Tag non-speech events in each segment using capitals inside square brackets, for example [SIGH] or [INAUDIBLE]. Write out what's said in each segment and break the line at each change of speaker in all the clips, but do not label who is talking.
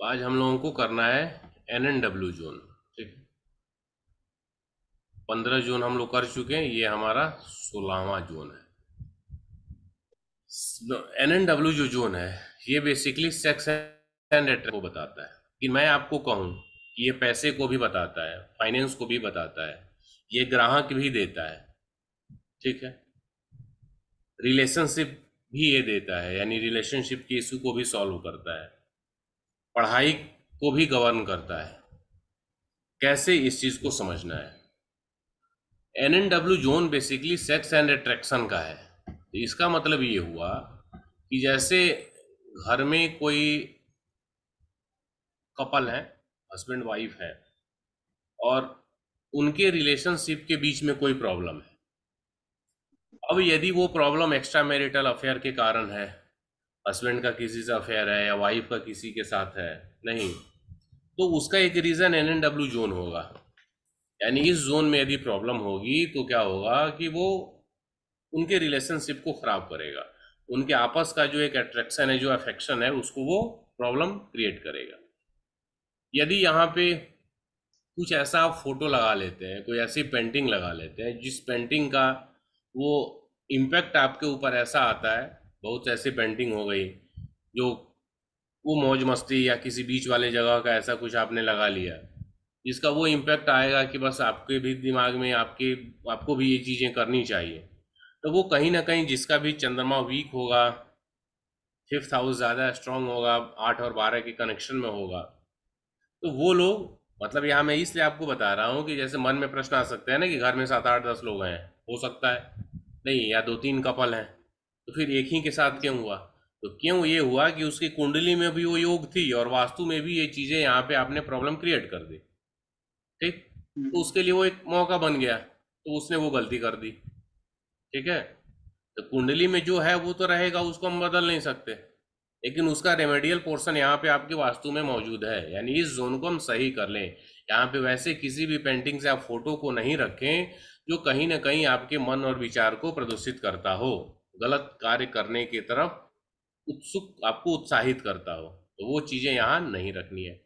तो आज हम लोगों को करना है एन एन डब्ल्यू जोन ठीक पंद्रह जोन हम लोग कर चुके हैं ये हमारा सोलहवा जोन है एन एन डब्ल्यू जो जोन है ये बेसिकली सेक्स एंड एट्रेस को बताता है कि मैं आपको कहूं ये पैसे को भी बताता है फाइनेंस को भी बताता है ये ग्राहक भी देता है ठीक है रिलेशनशिप भी ये देता है यानी रिलेशनशिप के इशू को भी सॉल्व करता है पढ़ाई को भी गवर्न करता है कैसे इस चीज़ को समझना है N N W zone basically sex and attraction का है तो इसका मतलब ये हुआ कि जैसे घर में कोई कपल है हस्बैंड वाइफ है और उनके रिलेशनशिप के बीच में कोई प्रॉब्लम है अब यदि वो प्रॉब्लम एक्स्ट्रा मैरिटल अफेयर के कारण है हस्बैंड का किसी से अफेयर है या वाइफ का किसी के साथ है नहीं तो उसका एक reason N N W zone होगा यानी इस जोन में यदि प्रॉब्लम होगी तो क्या होगा कि वो उनके रिलेशनशिप को ख़राब करेगा उनके आपस का जो एक अट्रैक्शन है जो अफेक्शन है उसको वो प्रॉब्लम क्रिएट करेगा यदि यहाँ पे कुछ ऐसा आप फोटो लगा लेते हैं कोई ऐसी पेंटिंग लगा लेते हैं जिस पेंटिंग का वो इम्पैक्ट आपके ऊपर ऐसा आता है बहुत ऐसी पेंटिंग हो गई जो वो मौज मस्ती या किसी बीच वाले जगह का ऐसा कुछ आपने लगा लिया जिसका वो इम्पैक्ट आएगा कि बस आपके भी दिमाग में आपके आपको भी ये चीज़ें करनी चाहिए तो वो कहीं ना कहीं जिसका भी चंद्रमा वीक होगा फिफ्थ हाउस ज़्यादा स्ट्रांग होगा आठ और बारह के कनेक्शन में होगा तो वो लोग मतलब यहाँ मैं इसलिए आपको बता रहा हूँ कि जैसे मन में प्रश्न आ सकते हैं ना कि घर में सात आठ दस लोग हैं हो सकता है नहीं या दो तीन कपल हैं तो फिर एक ही के साथ क्यों हुआ तो क्यों ये हुआ कि उसकी कुंडली में भी वो योग थी और वास्तु में भी ये चीज़ें यहाँ पे आपने प्रॉब्लम क्रिएट कर दी ठीक हम्म। तो उसके लिए वो एक मौका बन गया तो उसने वो गलती कर दी ठीक है तो कुंडली में जो है वो तो रहेगा उसको हम बदल नहीं सकते लेकिन उसका रेमेडियल पोर्शन यहाँ पे आपके वास्तु में मौजूद है यानी इस जोन को हम सही कर लें यहाँ पे वैसे किसी भी पेंटिंग से आप फोटो को नहीं रखें जो कहीं ना कहीं आपके मन और विचार को प्रदूषित करता हो गलत कार्य करने की तरफ उत्सुक आपको उत्साहित करता हो तो वो चीज़ें यहाँ नहीं रखनी है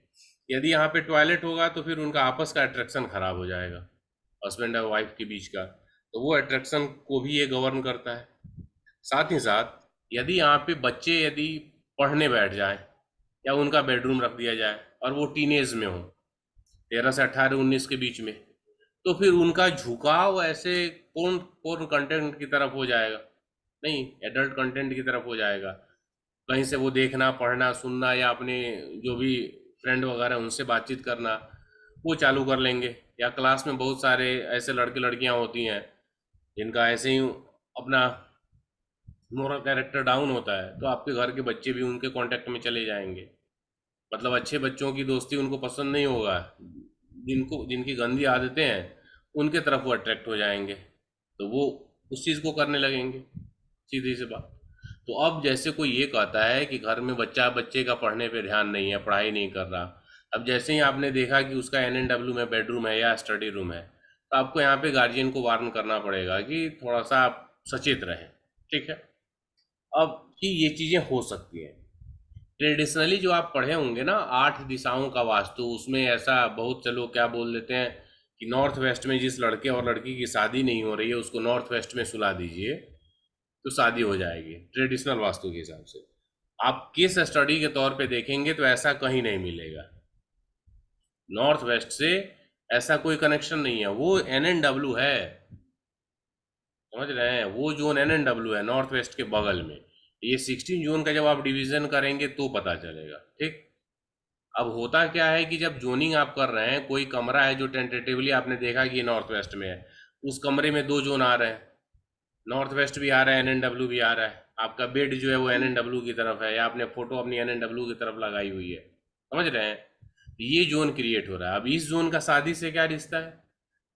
यदि यहाँ पे टॉयलेट होगा तो फिर उनका आपस का अट्रैक्शन ख़राब हो जाएगा हस्बैंड और वाइफ के बीच का तो वो अट्रैक्शन को भी ये गवर्न करता है साथ ही साथ यदि यहाँ पे बच्चे यदि पढ़ने बैठ जाए या उनका बेडरूम रख दिया जाए और वो टीनेज में हो तेरह से अट्ठारह उन्नीस के बीच में तो फिर उनका झुकाव ऐसे कौन कौन कंटेंट की तरफ हो जाएगा नहीं एडल्ट कंटेंट की तरफ हो जाएगा कहीं से वो देखना पढ़ना सुनना या अपने जो भी फ्रेंड वगैरह उनसे बातचीत करना वो चालू कर लेंगे या क्लास में बहुत सारे ऐसे लड़के लड़कियां होती हैं जिनका ऐसे ही अपना मोरल कैरेक्टर डाउन होता है तो आपके घर के बच्चे भी उनके कांटेक्ट में चले जाएंगे मतलब अच्छे बच्चों की दोस्ती उनको पसंद नहीं होगा जिनको जिनकी गंदी आदतें हैं उनके तरफ वो अट्रैक्ट हो जाएंगे तो वो उस चीज़ को करने लगेंगे सीधी सी बात तो अब जैसे कोई ये कहता है कि घर में बच्चा बच्चे का पढ़ने पे ध्यान नहीं है पढ़ाई नहीं कर रहा अब जैसे ही आपने देखा कि उसका एन एन डब्ल्यू में बेडरूम है या स्टडी रूम है तो आपको यहाँ पे गार्जियन को वार्न करना पड़ेगा कि थोड़ा सा आप सचेत रहें ठीक है अब कि ये चीज़ें हो सकती हैं ट्रेडिशनली जो आप पढ़े होंगे ना आठ दिशाओं का वास्तु उसमें ऐसा बहुत चलो क्या बोल देते हैं कि नॉर्थ वेस्ट में जिस लड़के और लड़की की शादी नहीं हो रही है उसको नॉर्थ वेस्ट में सुला दीजिए तो शादी हो जाएगी ट्रेडिशनल वास्तु के हिसाब से आप केस स्टडी के तौर पे देखेंगे तो ऐसा कहीं नहीं मिलेगा नॉर्थ वेस्ट से ऐसा कोई कनेक्शन नहीं है वो एन एनडब्ल्यू है समझ रहे हैं वो जोन एन एन डब्ल्यू है नॉर्थ वेस्ट के बगल में ये सिक्सटीन जोन का जब आप डिवीजन करेंगे तो पता चलेगा ठीक अब होता क्या है कि जब जोनिंग आप कर रहे हैं कोई कमरा है जो टेंटेटिवली आपने देखा कि नॉर्थ वेस्ट में है उस कमरे में दो जोन आ रहे हैं नॉर्थ वेस्ट भी आ रहा है एन एन डब्ल्यू भी आ रहा है आपका बेड जो है वो एन एन डब्ल्यू की तरफ है या आपने फोटो अपनी एन एन की तरफ लगाई हुई है समझ रहे हैं ये जोन क्रिएट हो रहा है अब इस जोन का शादी से क्या रिश्ता है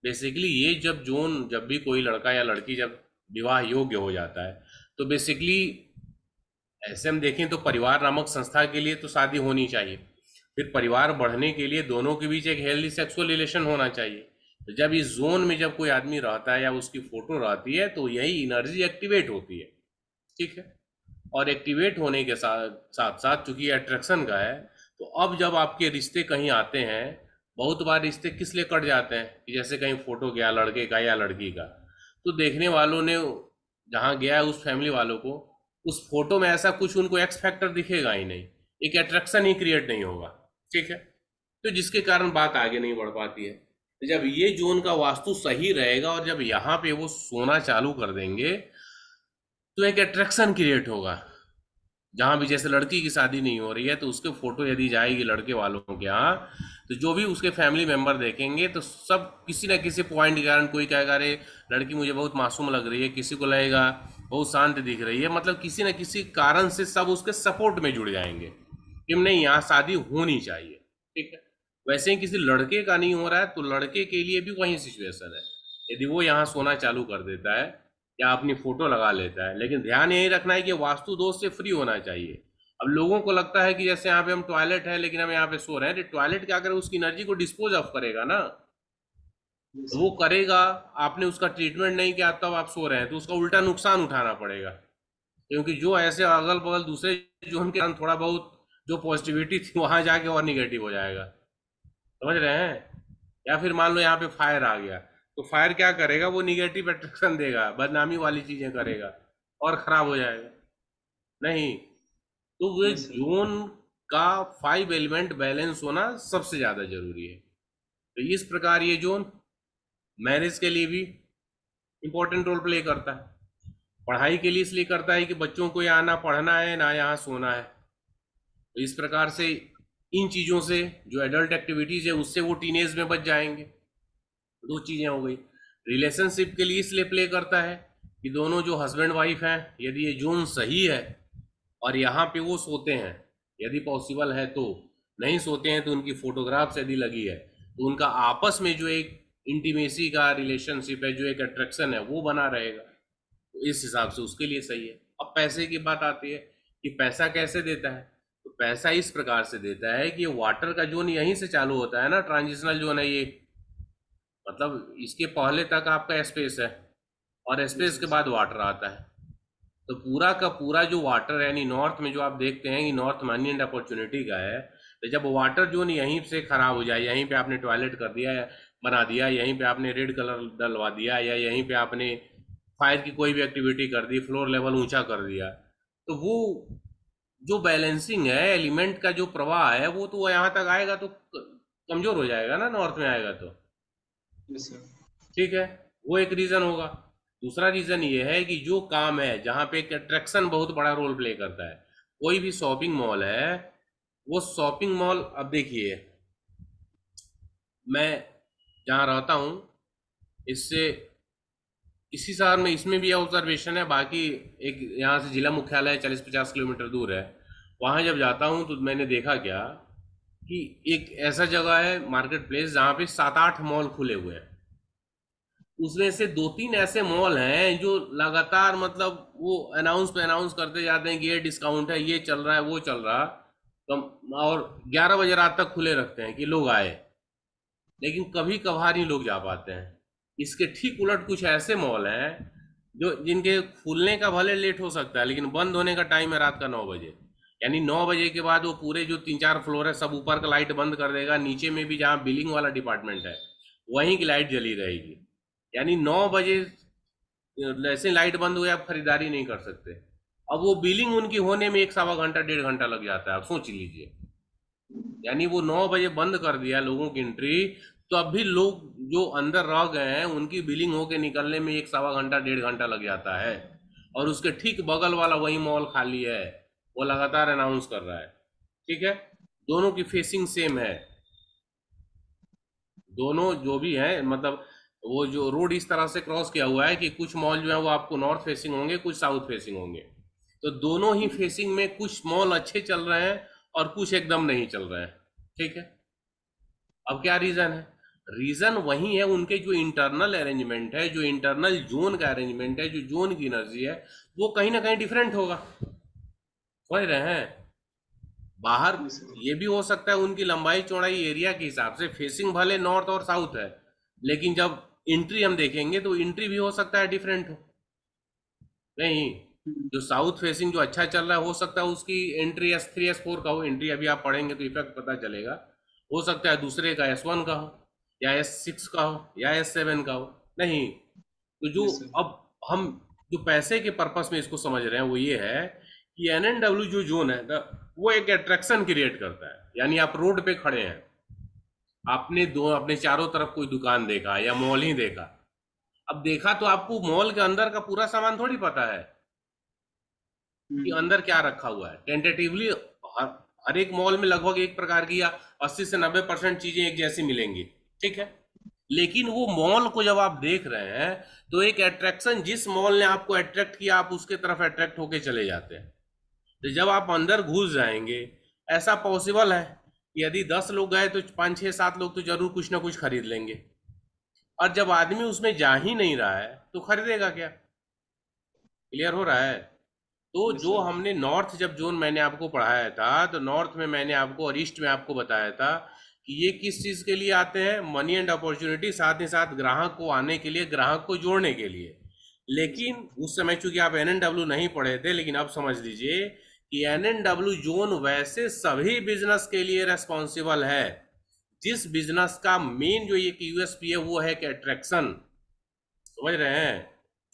बेसिकली ये जब जोन जब भी कोई लड़का या लड़की जब विवाह योग्य हो जाता है तो बेसिकली ऐसे हम देखें तो परिवार नामक संस्था के लिए तो शादी होनी चाहिए फिर परिवार बढ़ने के लिए दोनों के बीच एक हेल्दी सेक्सुअल रिलेशन होना चाहिए तो जब इस जोन में जब कोई आदमी रहता है या उसकी फोटो रहती है तो यही एनर्जी एक्टिवेट होती है ठीक है और एक्टिवेट होने के साथ साथ साथ चूंकि अट्रैक्शन का है तो अब जब आपके रिश्ते कहीं आते हैं बहुत बार रिश्ते किस लिए कट जाते हैं कि जैसे कहीं फोटो गया लड़के का या लड़की का तो देखने वालों ने जहाँ गया उस फैमिली वालों को उस फोटो में ऐसा कुछ उनको एक्स फैक्टर दिखेगा ही नहीं एक अट्रैक्शन ही क्रिएट नहीं होगा ठीक है तो जिसके कारण बात आगे नहीं बढ़ पाती है तो जब ये जोन का वास्तु सही रहेगा और जब यहाँ पे वो सोना चालू कर देंगे तो एक अट्रैक्शन क्रिएट होगा जहाँ भी जैसे लड़की की शादी नहीं हो रही है तो उसके फोटो यदि जाएगी लड़के वालों के यहाँ तो जो भी उसके फैमिली मेम्बर देखेंगे तो सब किसी ना किसी पॉइंट के कारण कोई कहेगा अरे लड़की मुझे बहुत मासूम लग रही है किसी को लगेगा बहुत शांत दिख रही है मतलब किसी न किसी कारण से सब उसके सपोर्ट में जुड़ जाएंगे कि नहीं यहाँ शादी होनी चाहिए ठीक है वैसे ही किसी लड़के का नहीं हो रहा है तो लड़के के लिए भी वही सिचुएशन है यदि वो यहाँ सोना चालू कर देता है या अपनी फोटो लगा लेता है लेकिन ध्यान यही रखना है कि वास्तु दोष से फ्री होना चाहिए अब लोगों को लगता है कि जैसे यहाँ पे हम टॉयलेट है लेकिन हम यहाँ पे सो रहे हैं तो टॉयलेट क्या करेगा उसकी एनर्जी को डिस्पोज ऑफ करेगा ना तो वो करेगा आपने उसका ट्रीटमेंट नहीं किया तब आप सो रहे हैं तो उसका उल्टा नुकसान उठाना पड़ेगा क्योंकि जो ऐसे अगल बगल दूसरे जो उनके थोड़ा बहुत जो पॉजिटिविटी थी वहां जाके और निगेटिव हो जाएगा समझ रहे हैं या फिर मान लो यहाँ पे फायर आ गया तो फायर क्या करेगा वो निगेटिव अट्रैक्शन देगा बदनामी वाली चीजें करेगा और खराब हो जाएगा नहीं तो वे जोन का फाइव एलिमेंट बैलेंस होना सबसे ज्यादा जरूरी है तो इस प्रकार ये जोन मैरिज के लिए भी इम्पोर्टेंट रोल प्ले करता है पढ़ाई के लिए इसलिए करता है कि बच्चों को यहाँ ना पढ़ना है ना यहाँ सोना है तो इस प्रकार से इन चीज़ों से जो एडल्ट एक्टिविटीज़ है उससे वो टीनेज में बच जाएंगे दो चीज़ें हो गई रिलेशनशिप के लिए इसलिए प्ले करता है कि दोनों जो हस्बैंड वाइफ हैं यदि ये जोन सही है और यहाँ पे वो सोते हैं यदि पॉसिबल है तो नहीं सोते हैं तो उनकी फ़ोटोग्राफ्स यदि लगी है तो उनका आपस में जो एक इंटीमेसी का रिलेशनशिप है जो एक अट्रैक्शन है वो बना रहेगा तो इस हिसाब से उसके लिए सही है अब पैसे की बात आती है कि पैसा कैसे देता है पैसा इस प्रकार से देता है कि वाटर का जोन यहीं से चालू होता है ना ट्रांजिशनल जोन है ये मतलब इसके पहले तक आपका स्पेस है और स्पेस के बाद वाटर आता है तो पूरा का पूरा जो वाटर यानी नॉर्थ में जो आप देखते हैं कि नॉर्थ मनी एंड अपॉर्चुनिटी का है तो जब वाटर जोन यहीं से ख़राब हो जाए यहीं पे आपने टॉयलेट कर दिया बना दिया यहीं पे आपने रेड कलर डलवा दिया या यहीं पे आपने फायर की कोई भी एक्टिविटी कर दी फ्लोर लेवल ऊंचा कर दिया तो वो जो बैलेंसिंग है एलिमेंट का जो प्रवाह है वो तो यहाँ तक आएगा तो कमजोर हो जाएगा ना नॉर्थ में आएगा तो ठीक है वो एक रीजन होगा दूसरा रीजन ये है कि जो काम है जहां पे अट्रैक्शन बहुत बड़ा रोल प्ले करता है कोई भी शॉपिंग मॉल है वो शॉपिंग मॉल अब देखिए मैं जहां रहता हूं इससे इसी साल में इसमें भी ऑब्जर्वेशन है बाकी एक यहाँ से जिला मुख्यालय चालीस पचास किलोमीटर दूर है वहाँ जब जाता हूँ तो मैंने देखा क्या कि एक ऐसा जगह है मार्केट प्लेस जहाँ पे सात आठ मॉल खुले हुए हैं उसमें से दो तीन ऐसे मॉल हैं जो लगातार मतलब वो अनाउंस पे अनाउंस करते जाते हैं कि ये डिस्काउंट है ये चल रहा है वो चल रहा कम और ग्यारह बजे रात तक खुले रखते हैं कि लोग आए लेकिन कभी कभार ही लोग जा पाते हैं इसके ठीक उलट कुछ ऐसे मॉल हैं जो जिनके खुलने का भले लेट हो सकता है लेकिन बंद होने का टाइम है रात का नौ बजे यानी नौ बजे के बाद वो पूरे जो तीन चार फ्लोर है सब ऊपर का लाइट बंद कर देगा नीचे में भी जहाँ बिलिंग वाला डिपार्टमेंट है वहीं की लाइट जली रहेगी यानी नौ बजे ऐसे लाइट बंद हुई आप खरीदारी नहीं कर सकते अब वो बिलिंग उनकी होने में एक सवा घंटा डेढ़ घंटा लग जाता है आप सोच लीजिए यानी वो नौ बजे बंद कर दिया लोगों की एंट्री तो अब भी लोग जो अंदर रह गए हैं उनकी बिलिंग होके निकलने में एक सवा घंटा डेढ़ घंटा लग जाता है और उसके ठीक बगल वाला वही मॉल खाली है वो लगातार अनाउंस कर रहा है ठीक है दोनों की फेसिंग सेम है दोनों जो भी है मतलब वो जो रोड इस तरह से क्रॉस किया हुआ है कि कुछ मॉल जो है वो आपको नॉर्थ फेसिंग होंगे कुछ साउथ फेसिंग होंगे तो दोनों ही फेसिंग में कुछ मॉल अच्छे चल रहे हैं और कुछ एकदम नहीं चल रहे हैं ठीक है अब क्या रीजन है रीजन वही है उनके जो इंटरनल अरेंजमेंट है जो इंटरनल जोन का अरेंजमेंट है जो जोन की एनर्जी है वो कहीं ना कहीं डिफरेंट होगा समझ रहे हैं बाहर ये भी हो सकता है उनकी लंबाई चौड़ाई एरिया के हिसाब से फेसिंग भले नॉर्थ और साउथ है लेकिन जब इंट्री हम देखेंगे तो इंट्री भी हो सकता है डिफरेंट हो नहीं जो साउथ फेसिंग जो अच्छा चल रहा है हो सकता है उसकी entry S three S four का हो एंट्री अभी आप पढ़ेंगे तो इफेक्ट पता चलेगा हो सकता है दूसरे का एस वन का हो या एस सिक्स का हो या एस सेवन का हो नहीं तो जो अब हम जो पैसे के पर्पस में इसको समझ रहे हैं वो ये है कि एन एन डब्ल्यू जो जोन है ना वो एक अट्रैक्शन क्रिएट करता है यानी आप रोड पे खड़े हैं आपने दो अपने चारों तरफ कोई दुकान देखा या मॉल ही देखा अब देखा तो आपको मॉल के अंदर का पूरा सामान थोड़ी पता है कि हम्म। अंदर क्या रखा हुआ है टेंटेटिवली हर, हर एक मॉल में लगभग एक प्रकार की या अस्सी से नब्बे परसेंट चीजें एक जैसी मिलेंगी ठीक है लेकिन वो मॉल को जब आप देख रहे हैं तो एक अट्रैक्शन जिस मॉल ने आपको अट्रैक्ट किया आप उसके तरफ अट्रैक्ट होके चले जाते हैं तो जब आप अंदर घुस जाएंगे ऐसा पॉसिबल है यदि दस लोग गए तो पाँच छः सात लोग तो जरूर कुछ ना कुछ खरीद लेंगे और जब आदमी उसमें जा ही नहीं रहा है तो खरीदेगा क्या क्लियर हो रहा है तो जो हमने नॉर्थ जब जोन मैंने आपको पढ़ाया था तो नॉर्थ में मैंने आपको और ईस्ट में आपको बताया था कि ये किस चीज़ के लिए आते हैं मनी एंड अपॉर्चुनिटी साथ ही साथ ग्राहक को आने के लिए ग्राहक को जोड़ने के लिए लेकिन उस समय चूंकि आप एन एनडब्ल्यू नहीं पढ़े थे लेकिन अब समझ लीजिए कि एन एनडब्ल्यू जोन वैसे सभी बिजनेस के लिए रेस्पॉन्सिबल है जिस बिजनेस का मेन जो ये यूएसपी है वो है कि अट्रैक्शन समझ रहे हैं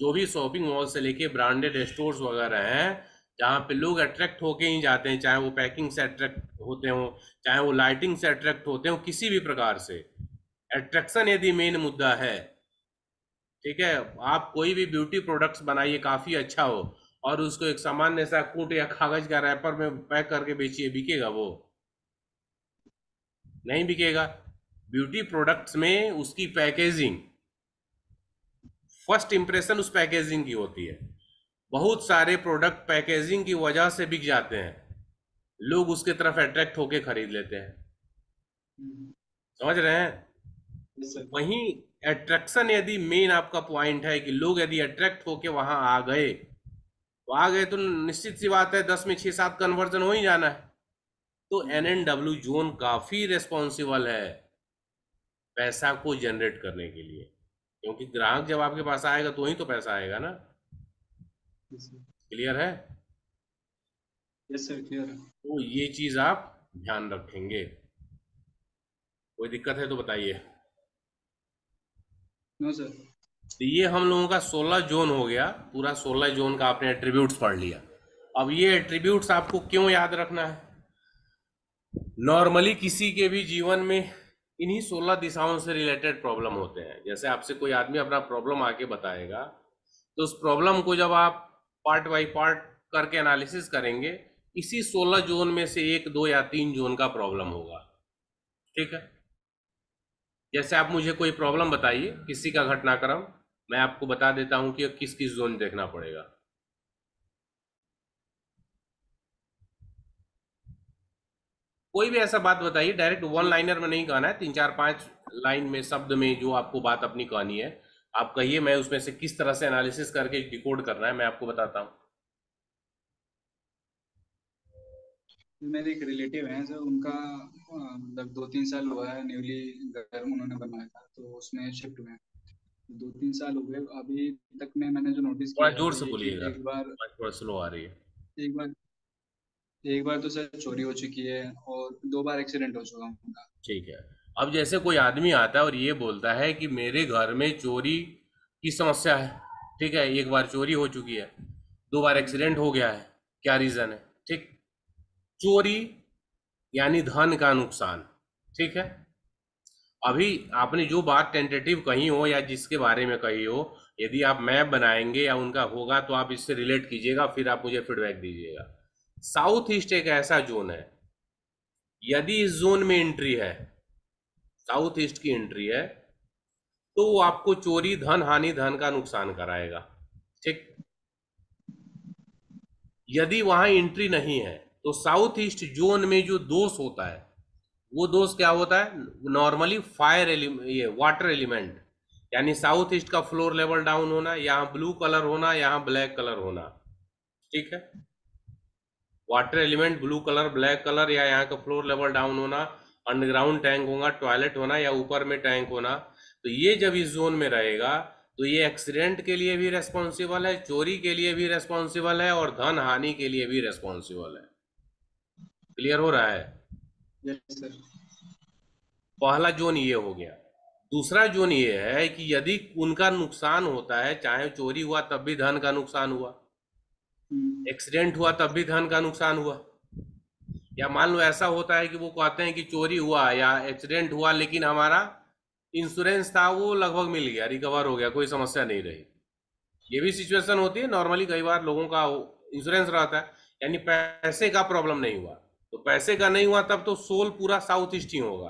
जो भी शॉपिंग मॉल से लेके ब्रांडेड स्टोर्स वगैरह हैं जहाँ पे लोग अट्रैक्ट होके ही जाते हैं चाहे वो पैकिंग से अट्रैक्ट होते हों चाहे वो लाइटिंग से अट्रैक्ट होते हों किसी भी प्रकार से अट्रैक्शन यदि मेन मुद्दा है ठीक है आप कोई भी ब्यूटी प्रोडक्ट्स बनाइए काफ़ी अच्छा हो और उसको एक सामान्य सा कूट या कागज का रैपर में पैक करके बेचिए बिकेगा वो नहीं बिकेगा ब्यूटी प्रोडक्ट्स में उसकी पैकेजिंग फर्स्ट इंप्रेशन उस पैकेजिंग की होती है बहुत सारे प्रोडक्ट पैकेजिंग की वजह से बिक जाते हैं लोग उसके तरफ अट्रैक्ट होके खरीद लेते हैं समझ रहे हैं वही अट्रैक्शन यदि मेन आपका पॉइंट है कि लोग यदि अट्रैक्ट होके वहां आ गए तो आ गए तो निश्चित सी बात है दस में छह सात कन्वर्जन हो ही जाना है तो एन एन डब्ल्यू जोन काफ़ी रेस्पॉन्सिबल है पैसा को जनरेट करने के लिए क्योंकि ग्राहक जब आपके पास आएगा तो ही तो पैसा आएगा ना क्लियर है यस सर क्लियर तो ये चीज आप ध्यान रखेंगे कोई दिक्कत है तो बताइए नो सर तो ये हम लोगों का 16 जोन हो गया पूरा 16 जोन का आपने एट्रीब्यूट पढ़ लिया अब ये एट्रीब्यूट आपको क्यों याद रखना है नॉर्मली किसी के भी जीवन में इन्हीं 16 दिशाओं से रिलेटेड प्रॉब्लम होते हैं जैसे आपसे कोई आदमी अपना प्रॉब्लम आके बताएगा तो उस प्रॉब्लम को जब आप पार्ट बाई पार्ट करके एनालिसिस करेंगे इसी 16 जोन में से एक दो या तीन जोन का प्रॉब्लम होगा ठीक है जैसे आप मुझे कोई प्रॉब्लम बताइए किसी का घटनाक्रम मैं आपको बता देता हूं कि किस किस जोन देखना पड़ेगा कोई भी ऐसा बात बताइए डायरेक्ट वन लाइनर में नहीं कहना है तीन चार पांच लाइन में शब्द में जो आपको बात अपनी कहनी है आप कहिए मैं उसमें से किस तरह से एनालिसिस करके डिकोड करना है मैं आपको बताता हूँ मेरे एक रिलेटिव हैं जो उनका मतलब दो तीन साल हुआ है न्यूली घर उन्होंने बनाया था तो उसमें शिफ्ट हुए दो तीन साल हो गए अभी तक में मैंने जो नोटिस किया जोर से बोलिएगा एक बार थोड़ा स्लो आ रही है एक बार एक बार तो सर चोरी हो चुकी है और दो बार एक्सीडेंट हो चुका उनका ठीक है अब जैसे कोई आदमी आता है और ये बोलता है कि मेरे घर में चोरी की समस्या है ठीक है एक बार चोरी हो चुकी है दो बार एक्सीडेंट हो गया है क्या रीज़न है ठीक चोरी यानी धन का नुकसान ठीक है अभी आपने जो बात टेंटेटिव कही हो या जिसके बारे में कही हो यदि आप मैप बनाएंगे या उनका होगा तो आप इससे रिलेट कीजिएगा फिर आप मुझे फीडबैक दीजिएगा साउथ ईस्ट एक ऐसा जोन है यदि इस जोन में एंट्री है साउथ ईस्ट की एंट्री है तो वो आपको चोरी धन हानि धन का नुकसान कराएगा ठीक यदि वहां एंट्री नहीं है तो साउथ ईस्ट जोन में जो दोष होता है वो दोष क्या होता है नॉर्मली फायर ये वाटर एलिमेंट यानी साउथ ईस्ट का फ्लोर लेवल डाउन होना यहां ब्लू कलर होना यहां ब्लैक कलर होना ठीक है water element blue colour black colour या यहाँ का फ्लोर लेवल डाउन होना अंडरग्राउंड टैंक होगा टॉयलेट होना या ऊपर में टैंक होना तो ये जब इस जोन में रहेगा तो ये एक्सीडेंट के लिए भी रेस्पॉन्सिबल है चोरी के लिए भी रेस्पॉन्सिबल है और धन हानि के लिए भी रेस्पॉन्सिबल है क्लियर हो रहा है yes, पहला जोन ये हो गया दूसरा जोन ये है कि यदि उनका नुकसान होता है चाहे चोरी हुआ तब भी धन का नुकसान हुआ एक्सीडेंट हम्म। हुआ तब भी धन का नुकसान हुआ या मान लो ऐसा होता है कि वो कहते हैं कि चोरी हुआ या एक्सीडेंट हुआ लेकिन हमारा इंश्योरेंस था वो लगभग मिल गया रिकवर हो गया कोई समस्या नहीं रही ये भी सिचुएशन होती है नॉर्मली कई बार लोगों का इंश्योरेंस रहता है यानी पैसे का प्रॉब्लम नहीं हुआ तो पैसे का नहीं हुआ तब तो सोल पूरा साउथ ईस्ट ही होगा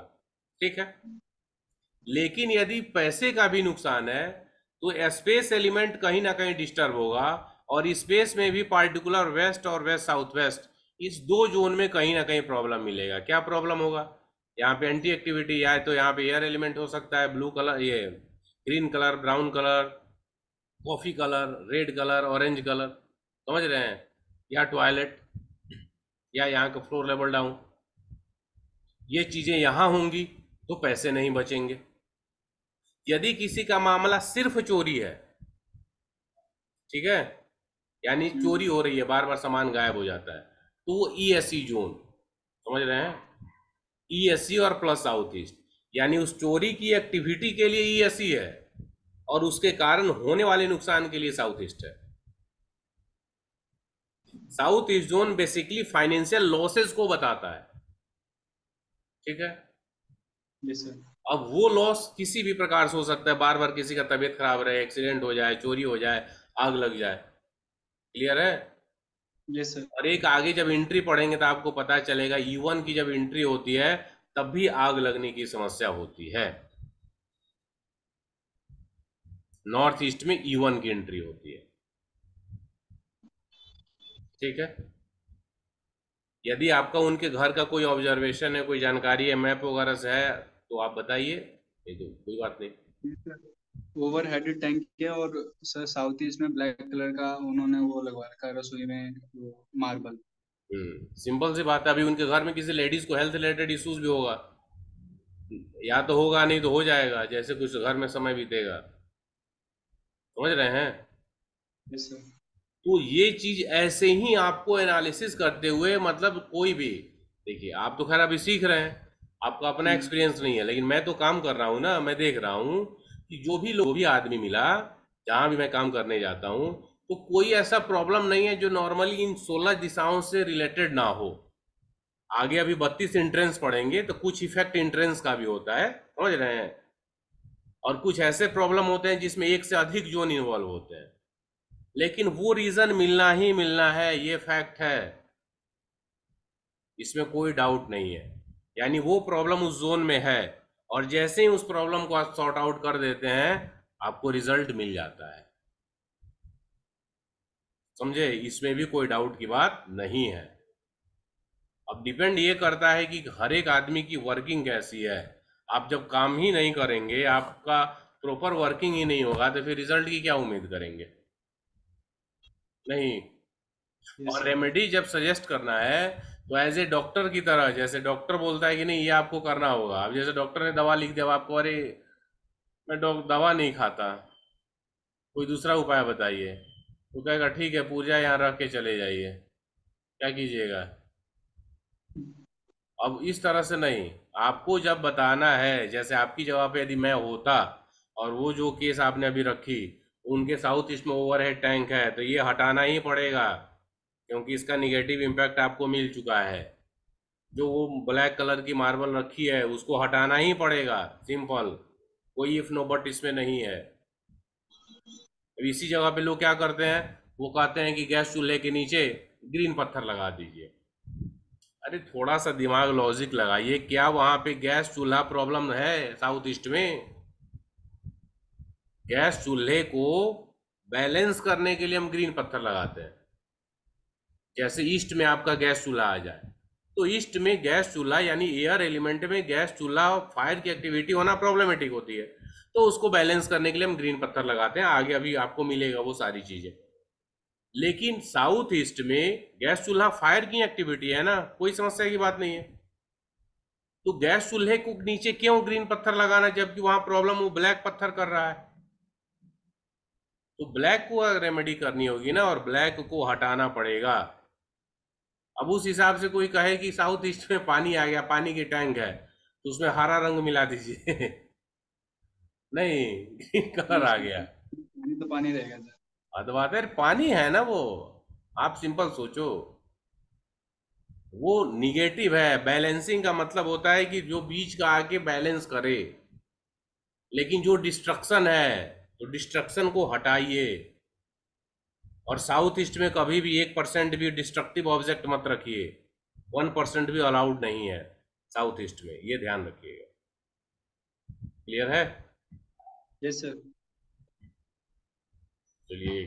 ठीक है लेकिन यदि पैसे का भी नुकसान है तो स्पेस एलिमेंट कहीं ना कहीं डिस्टर्ब होगा और स्पेस में भी पार्टिकुलर वेस्ट और वेस्ट साउथ वेस्ट इस दो जोन में कहीं ना कहीं प्रॉब्लम मिलेगा क्या प्रॉब्लम होगा यहाँ पे एंटी एक्टिविटी या तो यहाँ पे एयर एलिमेंट हो सकता है ब्लू कलर ये green colour brown colour coffee colour red colour orange colour समझ रहे हैं या टॉयलेट या यहाँ का फ्लोर लेवल डाउन ये चीज़ें यहाँ होंगी तो पैसे नहीं बचेंगे यदि किसी का मामला सिर्फ चोरी है ठीक है यानी हम्म। चोरी हो रही है बार बार सामान गायब हो जाता है two E S C zone समझ रहे हैं ई एस सी और प्लस साउथ ईस्ट यानी उस चोरी की एक्टिविटी के लिए ई एस सी है और उसके कारण होने वाले नुकसान के लिए साउथ ईस्ट है south east zone basically financial losses को बताता है ठीक है अब वो लॉस किसी भी प्रकार से हो सकता है बार बार किसी का तबियत खराब रहे एक्सीडेंट हो जाए चोरी हो जाए आग लग जाए क्लियर है yes, और एक आगे जब एंट्री पढ़ेंगे तो आपको पता चलेगा वन e की जब एंट्री होती है तब भी आग लगने की समस्या होती है नॉर्थ ईस्ट में यूवन e की एंट्री होती है ठीक है यदि आपका उनके घर का कोई ऑब्जर्वेशन है कोई जानकारी है मैप वगैरह से है तो आप बताइए तो कोई बात नहीं ओवर हेड टैंक है और सर साउथ ईस्ट में ब्लैक कलर का उन्होंने वो लगवा रखा है रसोई में वो मार्बल हम्म, सिंपल सी बात है अभी उनके घर में किसी लेडीज को हेल्थ रिलेटेड इश्यूज भी होगा या तो होगा नहीं तो हो जाएगा जैसे कुछ घर में समय बीतेगा समझ रहे हैं yes, तो ये चीज ऐसे ही आपको एनालिसिस करते हुए मतलब कोई भी देखिए आप तो खैर अभी सीख रहे हैं आपका अपना एक्सपीरियंस हम्म। नहीं है लेकिन मैं तो काम कर रहा हूँ ना मैं देख रहा हूँ कि जो भी लोग भी आदमी मिला जहाँ भी मैं काम करने जाता हूँ तो कोई ऐसा प्रॉब्लम नहीं है जो नॉर्मली इन सोलह दिशाओं से रिलेटेड ना हो आगे अभी बत्तीस इंट्रेंस पढ़ेंगे तो कुछ इफेक्ट इंट्रेंस का भी होता है समझ रहे हैं और कुछ ऐसे प्रॉब्लम होते हैं जिसमें एक से अधिक जोन इन्वॉल्व होते हैं लेकिन वो रीज़न मिलना ही मिलना है ये फैक्ट है इसमें कोई डाउट नहीं है यानी वो प्रॉब्लम उस जोन में है और जैसे ही उस प्रॉब्लम को आप सॉर्ट आउट कर देते हैं आपको रिजल्ट मिल जाता है समझे इसमें भी कोई डाउट की बात नहीं है अब डिपेंड ये करता है कि हर एक आदमी की वर्किंग कैसी है आप जब काम ही नहीं करेंगे आपका प्रॉपर वर्किंग ही नहीं होगा तो फिर रिजल्ट की क्या उम्मीद करेंगे नहीं और रेमेडी जब सजेस्ट करना है तो एज ए डॉक्टर की तरह जैसे डॉक्टर बोलता है कि नहीं ये आपको करना होगा अब जैसे डॉक्टर ने दवा लिख दिया आपको अरे मैं दवा नहीं खाता कोई दूसरा उपाय बताइए तो कहेगा ठीक है पूजा यहाँ रख के चले जाइए क्या कीजिएगा अब इस तरह से नहीं आपको जब बताना है जैसे आपकी जवाब पे यदि मैं होता और वो जो केस आपने अभी रखी उनके साउथ ईस्ट में ओवर हेड टैंक है तो ये हटाना ही पड़ेगा क्योंकि इसका निगेटिव इम्पैक्ट आपको मिल चुका है जो वो ब्लैक कलर की मार्बल रखी है उसको हटाना ही पड़ेगा सिंपल कोई इफ नो बट इसमें नहीं है अब इसी जगह पे लोग क्या करते हैं वो कहते हैं कि गैस चूल्हे के नीचे ग्रीन पत्थर लगा दीजिए अरे थोड़ा सा दिमाग लॉजिक लगाइए क्या वहां पे गैस चूल्हा प्रॉब्लम है साउथ ईस्ट में गैस चूल्हे को बैलेंस करने के लिए हम ग्रीन पत्थर लगाते हैं जैसे ईस्ट में आपका गैस चूल्हा आ जाए तो ईस्ट में गैस चूल्हा यानी एयर एलिमेंट में गैस चूल्हा और फायर की एक्टिविटी होना प्रॉब्लमेटिक होती है तो उसको बैलेंस करने के लिए हम ग्रीन पत्थर लगाते हैं आगे अभी आपको मिलेगा वो सारी चीज़ें लेकिन साउथ ईस्ट में गैस चूल्हा फायर की एक्टिविटी है ना कोई समस्या की बात नहीं है तो गैस चूल्हे को नीचे क्यों ग्रीन पत्थर लगाना जबकि वहां प्रॉब्लम वो ब्लैक पत्थर कर रहा है तो ब्लैक को रेमेडी करनी होगी ना और ब्लैक को हटाना पड़ेगा अब उस हिसाब से कोई कहे कि साउथ ईस्ट में पानी आ गया पानी की टैंक है तो उसमें हरा रंग मिला दीजिए [LAUGHS] नहीं कलर आ गया पानी तो पानी रहेगा सर अदवा हाँ तो बात पानी है ना वो आप सिंपल सोचो वो निगेटिव है बैलेंसिंग का मतलब होता है कि जो बीच का आके बैलेंस करे लेकिन जो डिस्ट्रक्शन है तो डिस्ट्रक्शन को हटाइए और साउथ ईस्ट में कभी भी एक परसेंट भी डिस्ट्रक्टिव ऑब्जेक्ट मत रखिए वन परसेंट भी अलाउड नहीं है साउथ ईस्ट में ये ध्यान रखिएगा क्लियर है यस सर चलिए